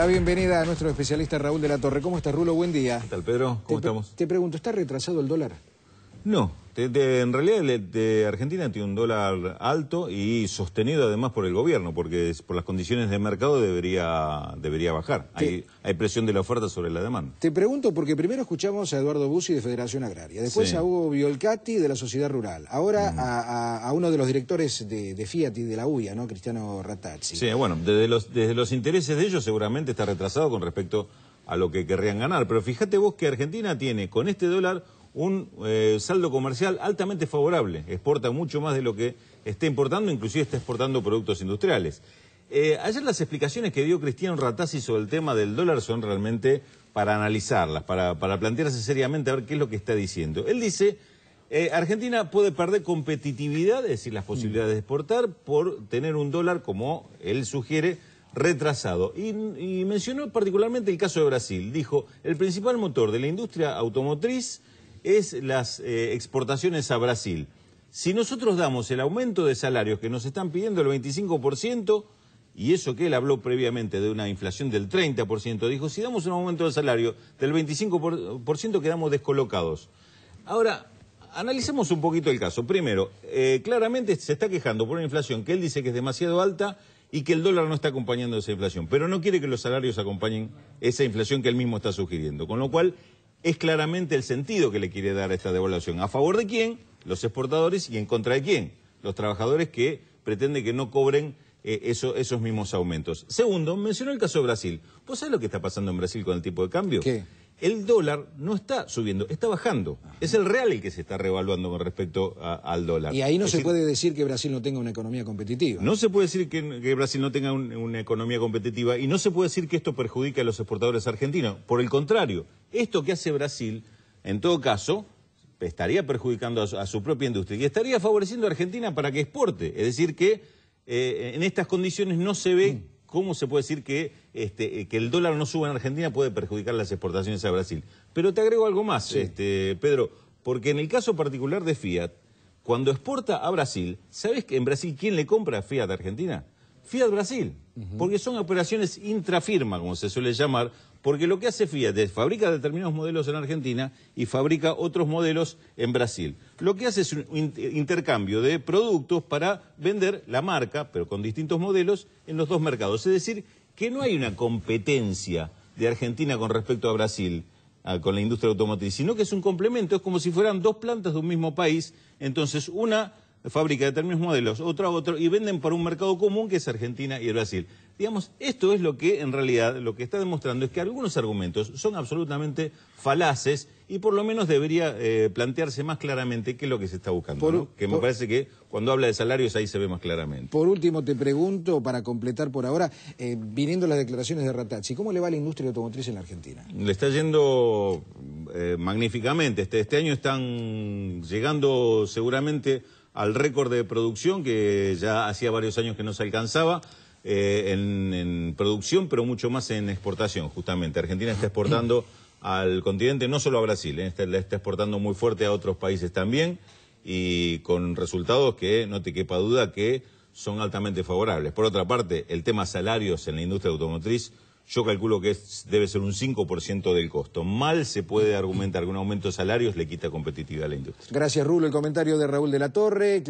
La bienvenida a nuestro especialista Raúl de la Torre. ¿Cómo estás, Rulo? Buen día. ¿Qué tal, Pedro? ¿Cómo estamos? Te pregunto, ¿está retrasado el dólar? No, en realidad de, de Argentina tiene un dólar alto y sostenido además por el gobierno, porque por las condiciones de mercado debería, debería bajar. hay, presión de la oferta sobre la demanda. Te pregunto porque primero escuchamos a Eduardo Bussi de Federación Agraria, después a Hugo Biolcati de la Sociedad Rural, ahora mm. a, uno de los directores de, Fiat y de la UIA, ¿no? Cristiano Ratazzi. Sí, bueno, desde los, desde los intereses de ellos seguramente está retrasado con respecto a lo que querrían ganar, pero fíjate vos que Argentina tiene con este dólar un eh, saldo comercial altamente favorable. Exporta mucho más de lo que está importando, inclusive está exportando productos industriales. Eh, ayer las explicaciones que dio Cristiano Ratazzi sobre el tema del dólar son realmente para analizarlas, para, para plantearse seriamente a ver qué es lo que está diciendo. Él dice, eh, Argentina puede perder competitividad, es decir, las mm. posibilidades de exportar, por tener un dólar, como él sugiere, retrasado. y mencionó particularmente el caso de Brasil. Dijo, el principal motor de la industria automotriz es las eh, exportaciones a Brasil. Si nosotros damos el aumento de salarios que nos están pidiendo el 25%, y eso que él habló previamente de una inflación del 30%, dijo, si damos un aumento de salario del 25% quedamos descolocados. Ahora, analicemos un poquito el caso. Primero, eh, claramente se está quejando por una inflación que él dice que es demasiado alta y que el dólar no está acompañando esa inflación, pero no quiere que los salarios acompañen esa inflación que él mismo está sugiriendo, con lo cual es claramente el sentido que le quiere dar esta devaluación. ¿A favor de quién? Los exportadores y en contra de quién? Los trabajadores que pretenden que no cobren eh, esos mismos aumentos. Segundo, mencionó el caso de Brasil. ¿Pues sabés lo que está pasando en Brasil con el tipo de cambio? el dólar no está subiendo, está bajando. Es el real el que se está revaluando con respecto al dólar. Y ahí no se puede decir que Brasil no tenga una economía competitiva. No se puede decir que, Brasil no tenga una economía competitiva y no se puede decir que esto perjudica a los exportadores argentinos. Por el contrario, esto que hace Brasil, en todo caso, estaría perjudicando a su, propia industria y estaría favoreciendo a Argentina para que exporte. Es decir, que eh, en estas condiciones no se ve mm. ¿Cómo se puede decir que, este, eh, que el dólar no suba en Argentina puede perjudicar las exportaciones a Brasil? Pero te agrego algo más, este, Pedro, porque en el caso particular de Fiat, cuando exporta a Brasil, ¿sabes que en Brasil quién le compra a Fiat Argentina? Fiat Brasil, porque son operaciones intrafirma, como se suele llamar, porque lo que hace Fiat es fabrica determinados modelos en Argentina y fabrica otros modelos en Brasil. Lo que hace es un intercambio de productos para vender la marca, pero con distintos modelos, en los dos mercados. Es decir, que no hay una competencia de Argentina con respecto a Brasil, con la industria automotriz, sino que es un complemento, es como si fueran dos plantas de un mismo país. Entonces, una ...fábrica de determinados modelos, otro a otro, y venden para un mercado común que es Argentina y Brasil. Digamos, esto es lo que en realidad lo que está demostrando es que algunos argumentos son absolutamente falaces y por lo menos debería eh, plantearse más claramente qué es lo que se está buscando. Que me parece que cuando habla de salarios ahí se ve más claramente. Por último, te pregunto, para completar por ahora, eh, viniendo las declaraciones de Ratazzi, ¿cómo le va la industria automotriz en la Argentina? Le está yendo eh, magníficamente. Este, este año están llegando seguramente al récord de producción que ya hacía varios años que no se alcanzaba. Eh, en, producción, pero mucho más en exportación, justamente. Argentina está exportando al continente, no solo a Brasil, eh, está, está exportando muy fuerte a otros países también y con resultados que no te quepa duda que son altamente favorables. Por otra parte, el tema salarios en la industria automotriz yo calculo que debe ser un 5% del costo. Mal se puede argumentar que un aumento de salarios le quita competitividad a la industria. Gracias, Rulo. El comentario de Raúl de la Torre.